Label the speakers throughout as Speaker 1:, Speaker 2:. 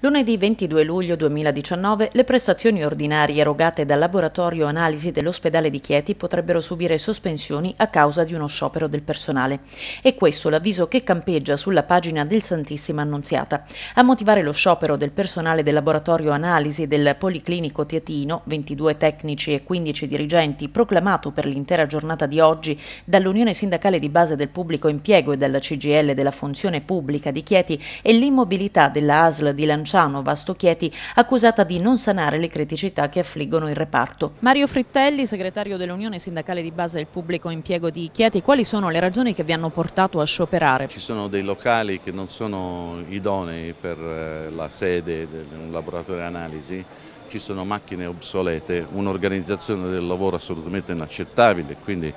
Speaker 1: Lunedì 22 luglio 2019 le prestazioni ordinarie erogate dal laboratorio analisi dell'ospedale di Chieti potrebbero subire sospensioni a causa di uno sciopero del personale. E questo l'avviso che campeggia sulla pagina del Santissima Annunziata. A motivare lo sciopero del personale del laboratorio analisi del Policlinico Tietino, 22 tecnici e 15 dirigenti, proclamato per l'intera giornata di oggi dall'Unione Sindacale di Base del Pubblico Impiego e dalla CGL della Funzione Pubblica di Chieti, è l'immobilità della ASL di Lanciano Bracciano, Vasto Chieti, accusata di non sanare le criticità che affliggono il reparto. Mario Frittelli, segretario dell'Unione Sindacale di Base del Pubblico Impiego di Chieti, quali sono le ragioni che vi hanno portato a scioperare? Ci
Speaker 2: sono dei locali che non sono idonei per eh, la sede di un laboratorio analisi, ci sono macchine obsolete, un'organizzazione del lavoro assolutamente inaccettabile, quindi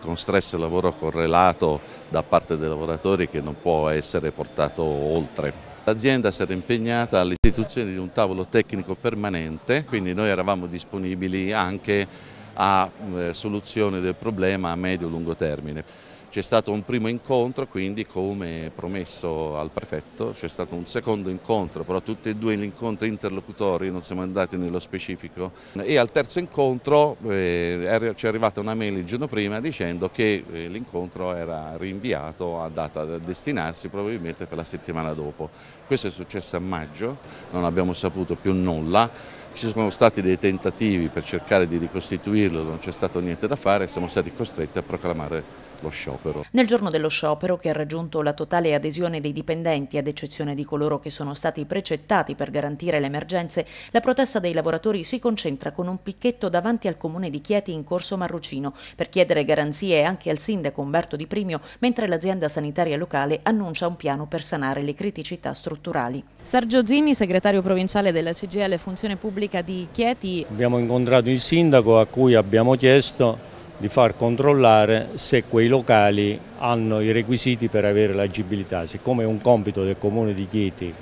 Speaker 2: con stress lavoro correlato da parte dei lavoratori che non può essere portato oltre. L'azienda si era impegnata all'istituzione di un tavolo tecnico permanente, quindi noi eravamo disponibili anche a eh, soluzione del problema a medio-lungo termine. C'è stato un primo incontro, quindi come promesso al prefetto, c'è stato un secondo incontro, però tutti e due gli incontri interlocutori, non siamo andati nello specifico. E al terzo incontro eh, ci è arrivata una mail il giorno prima dicendo che eh, l'incontro era rinviato a data da destinarsi probabilmente per la settimana dopo. Questo è successo a maggio, non abbiamo saputo più nulla ci sono stati dei tentativi per cercare di ricostituirlo, non c'è stato niente da fare, siamo stati costretti a proclamare lo
Speaker 1: sciopero. Nel giorno dello sciopero, che ha raggiunto la totale adesione dei dipendenti, ad eccezione di coloro che sono stati precettati per garantire le emergenze, la protesta dei lavoratori si concentra con un picchetto davanti al comune di Chieti in corso Marrucino per chiedere garanzie anche al sindaco Umberto Di Primio, mentre l'azienda sanitaria locale annuncia un piano per sanare le criticità strutturali. Sergio Zini, segretario provinciale della CGL Funzione Pubblica di Chieti.
Speaker 3: Abbiamo incontrato il sindaco a cui abbiamo chiesto di far controllare se quei locali hanno i requisiti per avere l'agibilità. Siccome è un compito del Comune di Chieti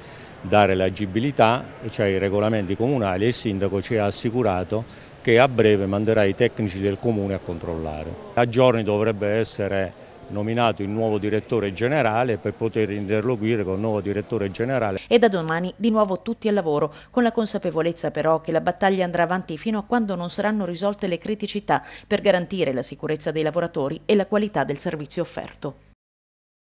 Speaker 3: dare l'agibilità, cioè i regolamenti comunali, il sindaco ci ha assicurato che a breve manderà i tecnici del Comune a controllare. A giorni dovrebbe essere nominato il nuovo direttore generale per poter interloquire con il nuovo direttore generale.
Speaker 1: E da domani di nuovo tutti al lavoro, con la consapevolezza però che la battaglia andrà avanti fino a quando non saranno risolte le criticità per garantire la sicurezza dei lavoratori e la qualità del servizio offerto.